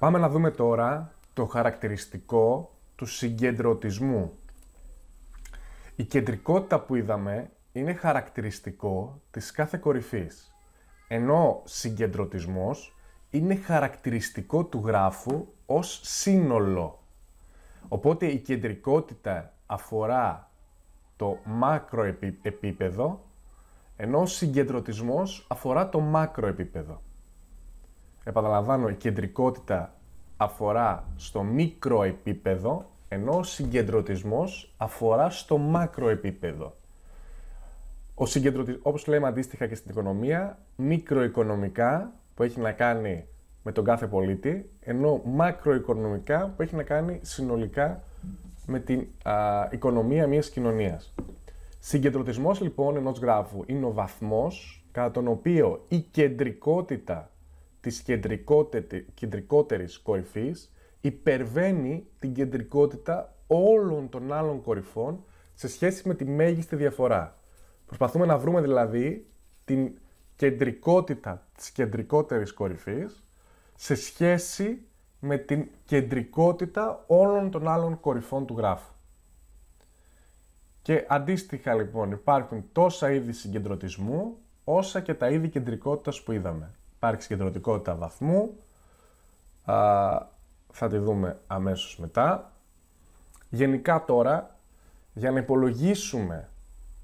Πάμε να δούμε τώρα το χαρακτηριστικό του συγκεντρωτισμού. Η κεντρικότητα που είδαμε είναι χαρακτηριστικό της κάθε κορυφής, ενώ συγκεντρωτισμός είναι χαρακτηριστικό του γράφου ως σύνολο. Οπότε η κεντρικότητα αφορά το μάκρο επίπεδο, ενώ ο συγκεντρωτισμός αφορά το μάκρο επίπεδο επαναλαμβάνω, η κεντρικότητα αφορά στο μικρό επίπεδο, ενώ ο συγκεντρωτισμός αφορά στο μάκρο επίπεδο. Ο συγκεντρωτισμός, όπως λέμε αντίστοιχα και στην οικονομία, μικροοικονομικά που έχει να κάνει με τον κάθε πολίτη, ενώ μακροοικονομικά που έχει να κάνει συνολικά με την οικονομία μιας κοινωνίας. Συγκεντρωτισμός λοιπόν ενός γράφου είναι ο βαθμός κατά τον οποίο η κεντρικότητα της κεντρικότερης κορυφής υπερβαίνει την κεντρικότητα όλων των άλλων κορυφών σε σχέση με τη μέγιστη διαφορά. Προσπαθούμε να βρούμε δηλαδή την κεντρικότητα της κεντρικότερης κορυφής σε σχέση με την κεντρικότητα όλων των άλλων κορυφών του γράφου. Και αντίστοιχα λοιπόν υπάρχουν τόσα είδη συγκεντρωτισμού όσα και τα είδη κεντρικότητας που είδαμε. Υπάρχει συγκεντρωτικότητα βαθμού. Α, θα τη δούμε αμέσως μετά. Γενικά τώρα, για να υπολογίσουμε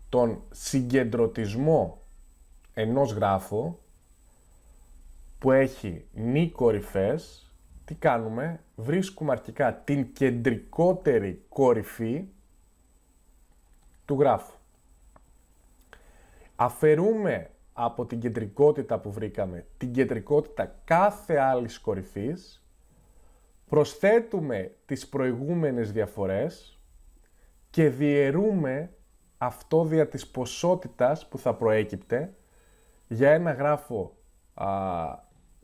τον συγκεντρωτισμό ενός γράφου που έχει νη κορυφές, τι κάνουμε, βρίσκουμε αρχικά την κεντρικότερη κορυφή του γράφου. Αφαιρούμε από την κεντρικότητα που βρήκαμε, την κεντρικότητα κάθε άλλης κορυφής, προσθέτουμε τις προηγούμενες διαφορές και διαιρούμε αυτό δια της ποσότητας που θα προέκυπτε για ένα γράφο α,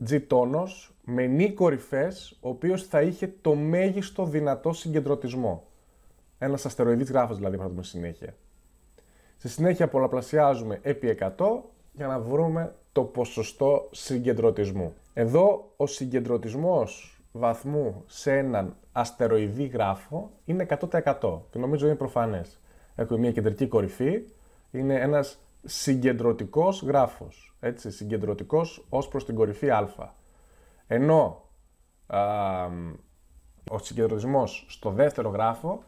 G τόνος με νη κορυφές, ο οποίος θα είχε το μέγιστο δυνατό συγκεντρωτισμό. Ένας αστεροειδής γράφος δηλαδή, δούμε συνέχεια. Στη συνέχεια πολλαπλασιάζουμε επί 100 για να βρούμε το ποσοστό συγκεντρωτισμού. Εδώ ο συγκεντρωτισμός βαθμού σε έναν αστεροειδή γράφο είναι 100% και νομίζω είναι προφανές. Έχουμε μια κεντρική κορυφή, είναι ένας συγκεντρωτικός γράφος, έτσι, συγκεντρωτικός ως προς την κορυφή α. Ενώ α, ο συγκεντρωτισμός στο δεύτερο γράφο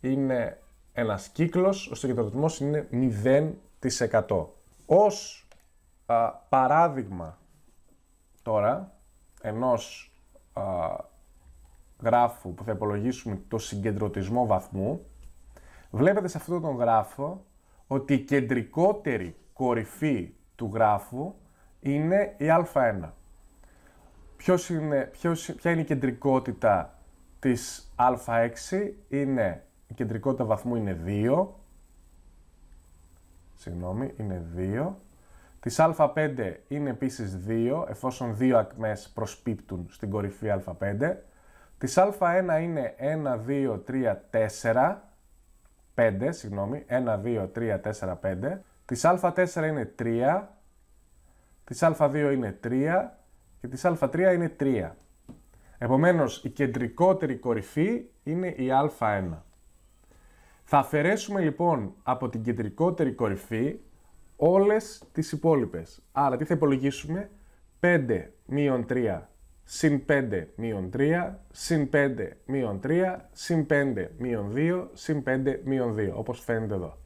είναι ένας κύκλος, ο συγκεντρωτισμός είναι 0%. Ως α, παράδειγμα τώρα ενός α, γράφου που θα υπολογίσουμε το συγκεντρωτισμό βαθμού, βλέπετε σε αυτόν τον γράφο ότι η κεντρικότερη κορυφή του γράφου είναι η α1. Ποιος είναι, ποια είναι η κεντρικότητα της α6 είναι, η κεντρικότητα βαθμού είναι 2, συγγνώμη, είναι 2, Τη Α5 είναι επίσης 2, εφόσον δύο ακμές προσπίπτουν στην κορυφή Α5. Τη Α1 είναι 1, 2, 3, 4, 5, συγγνώμη, 1, 2, 3, 4, 5. Τη Α4 είναι 3, τη Α2 είναι 3 και της Α3 είναι 3. ειναι 3 Επομένως, η κεντρικότερη κορυφή είναι η Α1. Θα αφαιρέσουμε λοιπόν από την κεντρικότερη κορυφή Όλες τις υπόλοιπες. Άρα τι θα υπολογίσουμε, 5 μείον 3 συν 5 μείον 3, συν 5 μείον 3, συν 5 μείον 2, συν 5 μείον 2, όπως φαίνεται εδώ.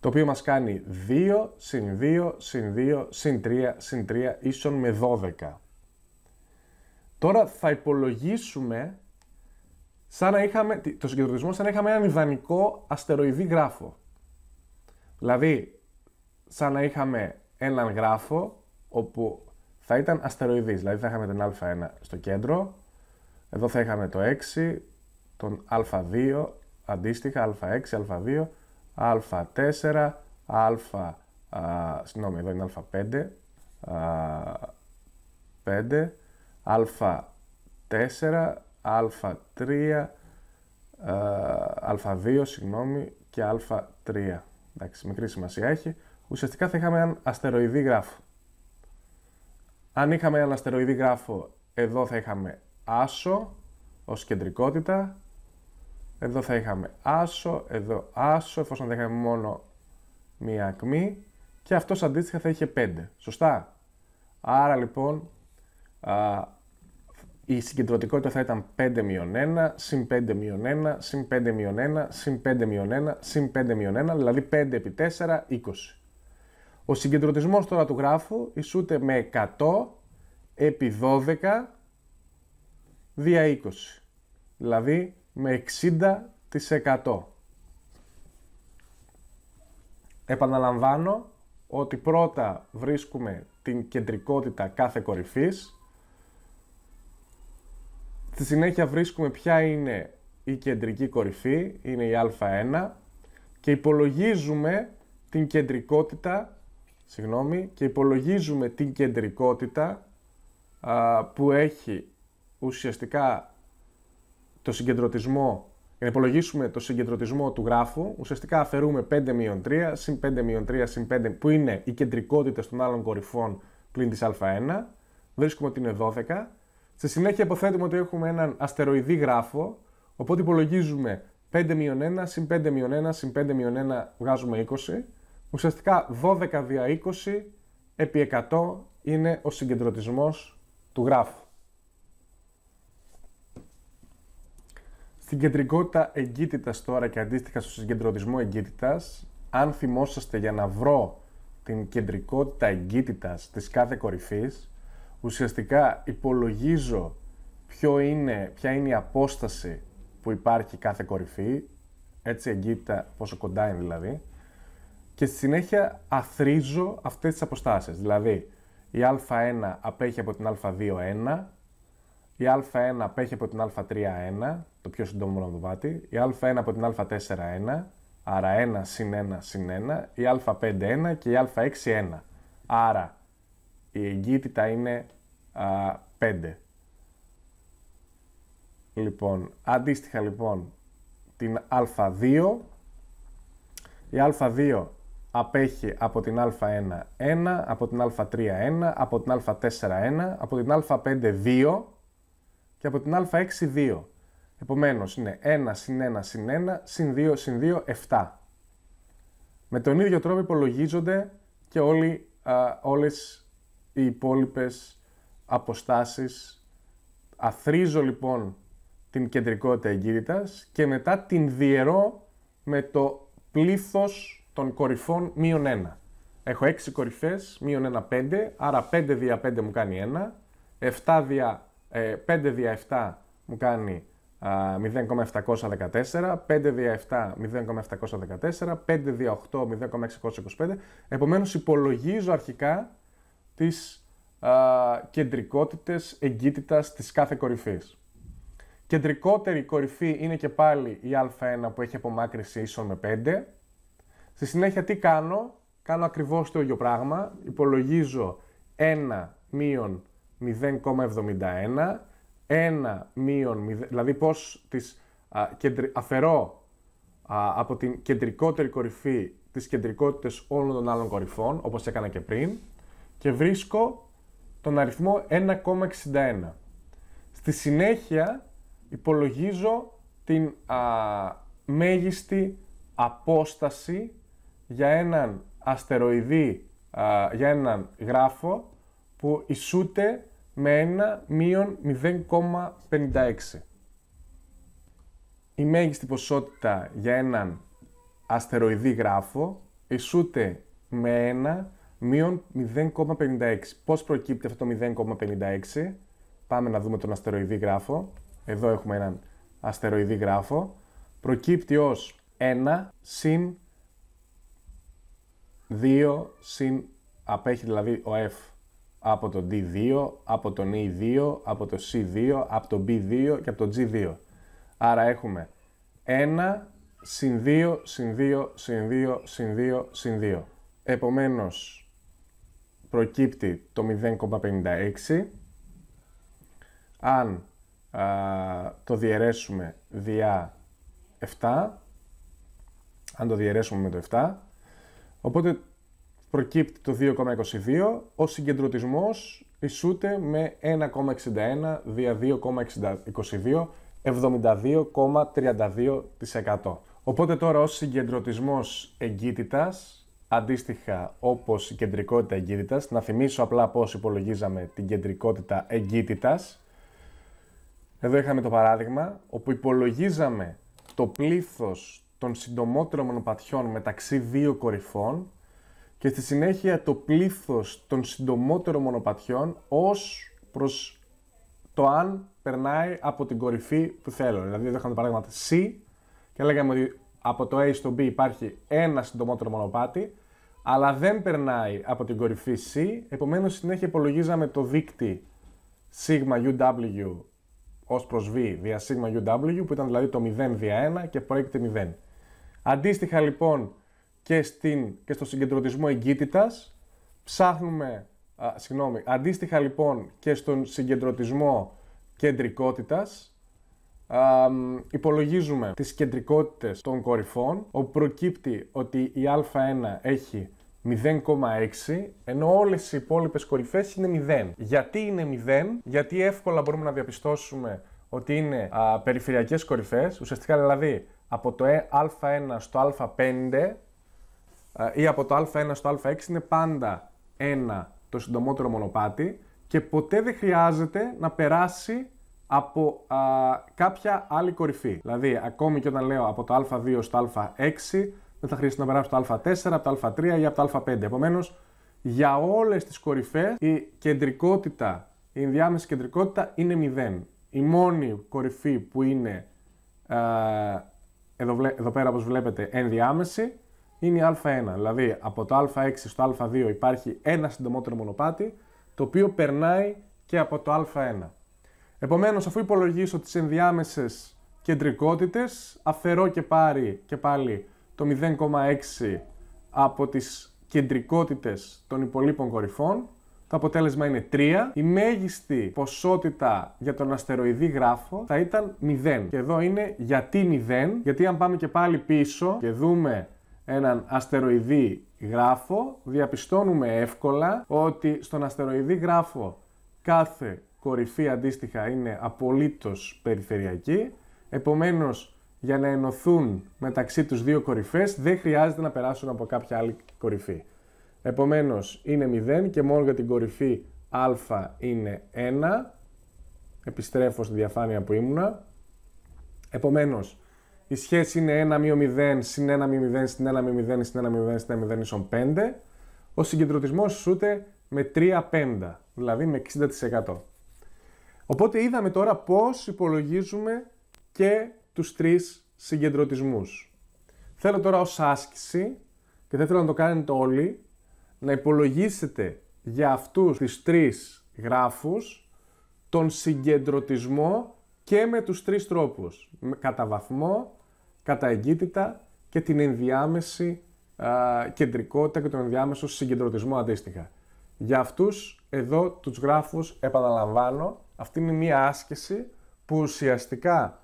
Το οποίο μας κάνει 2, συν 2, συν 2, συν 3, συν 3, ίσον με 12. Τώρα θα υπολογίσουμε σαν να είχαμε, το συγκεντρωτισμό σαν να είχαμε έναν ιδανικό αστεροειδή γράφο. Δηλαδή, σαν να είχαμε έναν γράφο όπου θα ήταν αστεροειδής. Δηλαδή θα είχαμε τον α1 στο κέντρο, εδώ θα είχαμε το 6, τον α2, αντίστοιχα α6, α2, α4, α, συγγνώμη, εδώ είναι α5, α, 5, α4, α3, α2, συγγνώμη, και α3 εντάξει, μικρή σημασία έχει, ουσιαστικά θα είχαμε έναν αστεροειδή γράφο. Αν είχαμε έναν αστεροειδή γράφο, εδώ θα είχαμε άσο ως κεντρικότητα, εδώ θα είχαμε άσο, εδώ άσο, εφόσον θα είχαμε μόνο μία ακμή και αυτός αντίστοιχα θα είχε πέντε. Σωστά. Άρα λοιπόν, α, η συγκεντρωτικότητα θα ήταν 5 1, συν 5 1, συν 5 1, συν 5 1, συν 5 1, δηλαδή 5 επί 4, 20. Ο συγκεντρωτισμός τώρα του γράφου ισούται με 100 επί 12 δια 20, δηλαδή με 60%. Επαναλαμβάνω ότι πρώτα βρίσκουμε την κεντρικότητα κάθε κορυφής, Στη συνέχεια βρίσκουμε ποια είναι η κεντρική κορυφή, είναι η α1 και υπολογίζουμε την κεντρικότητα, συγγνώμη, και υπολογίζουμε την κεντρικότητα που έχει ουσιαστικά το συγκεντρωτισμό, για να υπολογίσουμε το συγκεντρωτισμό του γράφου, ουσιαστικά αφαιρούμε 5-3, συν 5-3, συν 5, που είναι η κεντρικότητα των άλλων κορυφών πλην της α1, βρίσκουμε ότι είναι 12, Στη συνέχεια υποθέτουμε ότι έχουμε έναν αστεροειδή γράφο, οπότε υπολογίζουμε 5 1, συν 5 1, συν 5 1 βγάζουμε 20. Ουσιαστικά 12 δια 20 επί 100 είναι ο συγκεντρωτισμός του γράφου. Στην κεντρικότητα εγκύτητας τώρα και αντίστοιχα στο συγκεντρωτισμό εγκύτητας, αν θυμόσαστε για να βρω την κεντρικότητα εγκύτητας της κάθε κορυφής, ουσιαστικά υπολογίζω ποιο είναι, ποια είναι η απόσταση που υπάρχει κάθε κορυφή, έτσι εγκύπτα πόσο κοντά είναι δηλαδή, και στη συνέχεια αθρίζω αυτές τις αποστάσεις. Δηλαδή, η α1 απέχει από την α2-1, η α1 απέχει από την α3-1, το πιο σύντομο μονοδοβάτι, η α1 από την α4-1, άρα 1 συν 1 συν 1, η α5-1 και η α6-1. Άρα, η εγκύτητα είναι 5. Λοιπόν, αντίστοιχα λοιπόν την α2. Η α2 απέχει από την α1 1, από την α3 1, από την α4 1, από την α5 2 και από την α6 2. Επομένως είναι 1 συν 1 συν 1 συν 2 συν 2 7. Με τον ίδιο τρόπο υπολογίζονται και όλοι, α, όλες οι υπόλοιπες αποστάσεις. Αθρίζω λοιπόν την κεντρικότητα εγκύτητας και μετά την διαιρώ με το πλήθος των κορυφών μείον 1. Έχω 6 κορυφές, μείον 1, 5, άρα 5 δια 5 μου κάνει 1, 7 δια, 5 ε, δια 7 μου κάνει 0,714, 5 δια 7 0,714, 5 δια 8 0,625. Επομένως υπολογίζω αρχικά τις κεντρικότητες εγκύτητας της κάθε κορυφής. Κεντρικότερη κορυφή είναι και πάλι η α1 που έχει απομάκρυση ίσον με 5. Στη συνέχεια τι κάνω, κάνω ακριβώς το ίδιο πράγμα, υπολογίζω 1 μείον 0,71, 1 μείον 0, δηλαδή πώς αφαιρώ από την κεντρικότερη κορυφή τις κεντρικότητες όλων των άλλων κορυφών, όπως έκανα και πριν, και βρίσκω τον αριθμό 1,61. Στη συνέχεια υπολογίζω την α, μέγιστη απόσταση για έναν αστεροειδή, για έναν γράφο που ισούται με ένα μείον 0,56. Η μέγιστη ποσότητα για έναν αστεροειδή γράφο ισούται με ένα μείον 0,56. Πώς προκύπτει αυτό το 0,56. Πάμε να δούμε τον αστεροειδή γράφο. Εδώ έχουμε έναν αστεροειδή γράφο. Προκύπτει ως 1 συν 2 συν απέχει δηλαδή ο F από το D2, από τον E2, από το C2, από το B2 και από το G2. Άρα έχουμε 1 συν 2 συν 2 συν 2 συν 2 συν 2. Επομένως προκύπτει το 0,56. Αν α, το διαιρέσουμε διά 7, αν το διαιρέσουμε με το 7, οπότε προκύπτει το 2,22, ο συγκεντρωτισμός ισούται με 1,61 δια 2,22, 72,32%. Οπότε τώρα ο συγκεντρωτισμός εγκύτητας αντίστοιχα όπως η κεντρικότητα εγκύτητας. Να θυμίσω απλά πώς υπολογίζαμε την κεντρικότητα εγκύτητας. Εδώ είχαμε το παράδειγμα όπου υπολογίζαμε το πλήθος των συντομότερων μονοπατιών μεταξύ δύο κορυφών και στη συνέχεια το πλήθος των συντομότερων μονοπατιών ως προς το αν περνάει από την κορυφή που θέλω. Δηλαδή εδώ είχαμε το παράδειγμα C και λέγαμε ότι από το A στο B υπάρχει ένα συντομότερο μονοπάτι αλλά δεν περνάει από την κορυφή C. Επομένως, συνέχεια υπολογίζαμε το δίκτυ σίγμα UW ως προς V δια σίγμα UW, που ήταν δηλαδή το 0 δια 1 και προέκυπτε 0. Αντίστοιχα λοιπόν και, στην, και στο συγκεντρωτισμό εγκύτητας, ψάχνουμε, α, συγγνώμη, αντίστοιχα λοιπόν και στον συγκεντρωτισμό κεντρικότητας, υπολογίζουμε τις κεντρικότητες των κορυφών, όπου προκύπτει ότι η α1 έχει 0,6, ενώ όλες οι υπόλοιπες κορυφές είναι 0. Γιατί είναι 0, γιατί εύκολα μπορούμε να διαπιστώσουμε ότι είναι περιφερειακέ περιφερειακές κορυφές, ουσιαστικά δηλαδή από το ε, α1 στο α5 α, ή από το α1 στο α6 είναι πάντα ένα το συντομότερο μονοπάτι και ποτέ δεν χρειάζεται να περάσει από α, κάποια άλλη δηλαδή, ακόμη και όταν λέω από το α2 στο α6, δεν θα χρειαστεί να περάσει από το α4, από το α3 ή από τα α5. Επομένως, για όλες τις κορυφές η κεντρικότητα, η ενδιάμεση κεντρικότητα είναι 0. Η μόνη κορυφή που είναι ε, εδώ, εδώ πέρα όπως βλέπετε ενδιάμεση είναι η α1. Δηλαδή από το α6 στο α2 υπάρχει ένα συντομότερο μονοπάτι το οποίο περνάει και από το α1. Επομένως, αφού υπολογίσω τις ενδιάμεσες κεντρικότητες, αφαιρώ και, πάρει, και πάλι το 0,6 από τις κεντρικότητες των υπολείπων κορυφών. Το αποτέλεσμα είναι 3. Η μέγιστη ποσότητα για τον αστεροειδή γράφο θα ήταν 0. Και εδώ είναι γιατί 0, γιατί αν πάμε και πάλι πίσω και δούμε έναν αστεροειδή γράφο, διαπιστώνουμε εύκολα ότι στον αστεροειδή γράφο κάθε κορυφή αντίστοιχα είναι απολύτως περιφερειακή. Επομένως, για να ενωθούν μεταξύ τους δύο κορυφές δεν χρειάζεται να περάσουν από κάποια άλλη κορυφή. Επομένως είναι 0 και μόνο για την κορυφή α είναι 1. Επιστρέφω στη διαφάνεια που ήμουνα. Επομένως η σχέση είναι 1-0 συν 1-0 συν 1-0 συν 1-0 συν 1-0 ίσον 5. Ο συγκεντρωτισμός σούται με 3-5, δηλαδή με 60%. Οπότε είδαμε τώρα πώς υπολογίζουμε και τους τρεις συγκεντρωτισμούς. Θέλω τώρα ως άσκηση, και δεν θέλω να το κάνετε όλοι, να υπολογίσετε για αυτούς τις τρεις γράφους τον συγκεντρωτισμό και με τους τρεις τρόπους. Κατά βαθμό, κατά εγκύτητα και την ενδιάμεση κεντρικότητα και τον ενδιάμεσο συγκεντρωτισμό αντίστοιχα. Για αυτούς εδώ τους γράφους επαναλαμβάνω, αυτή είναι μια άσκηση που ουσιαστικά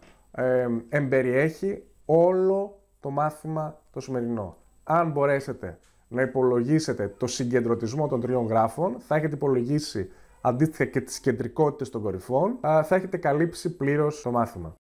εμπεριέχει όλο το μάθημα το σημερινό. Αν μπορέσετε να υπολογίσετε το συγκεντρωτισμό των τριών γράφων, θα έχετε υπολογίσει αντίστοιχα και τις κεντρικότητες των κορυφών, θα έχετε καλύψει πλήρως το μάθημα.